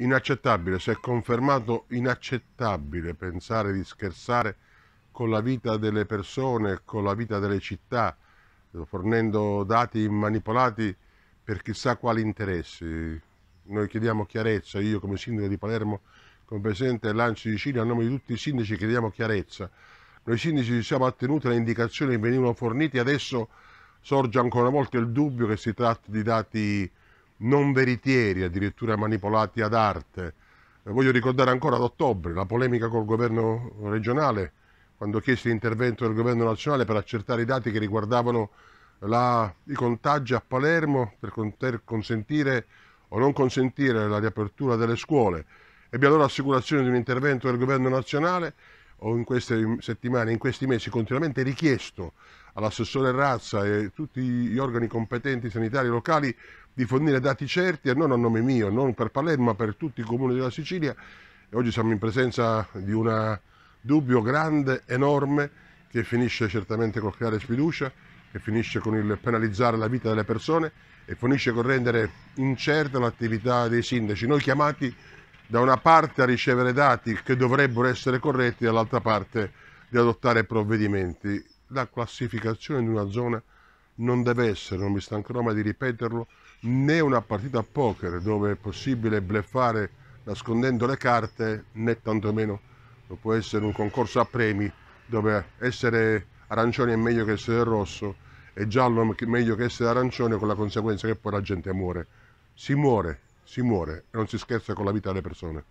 Inaccettabile, si è confermato inaccettabile pensare di scherzare con la vita delle persone, con la vita delle città, fornendo dati manipolati per chissà quali interessi. Noi chiediamo chiarezza, io come sindaco di Palermo, come presidente dell'Anci Sicilia, a nome di tutti i sindaci chiediamo chiarezza. Noi sindaci ci siamo attenuti alle indicazioni che venivano fornite adesso sorge ancora una volta il dubbio che si tratti di dati non veritieri, addirittura manipolati ad arte. Eh, voglio ricordare ancora ad ottobre la polemica col governo regionale, quando chiese l'intervento del governo nazionale per accertare i dati che riguardavano la, i contagi a Palermo per poter consentire o non consentire la riapertura delle scuole. Ebbe allora assicurazione di un intervento del governo nazionale o in queste settimane, in questi mesi, continuamente richiesto all'assessore Razza e a tutti gli organi competenti sanitari locali di fornire dati certi, e non a nome mio, non per Palermo, ma per tutti i comuni della Sicilia. E oggi siamo in presenza di un dubbio grande, enorme, che finisce certamente col creare sfiducia, che finisce con il penalizzare la vita delle persone e finisce con rendere incerta l'attività dei sindaci, noi chiamati da una parte a ricevere dati che dovrebbero essere corretti, dall'altra parte di adottare provvedimenti. La classificazione di una zona non deve essere, non mi stancherò mai di ripeterlo, né una partita a poker dove è possibile bleffare nascondendo le carte, né tantomeno può essere un concorso a premi dove essere arancione è meglio che essere rosso e giallo è meglio che essere arancione con la conseguenza che poi la gente muore. Si muore si muore e non si scherza con la vita delle persone.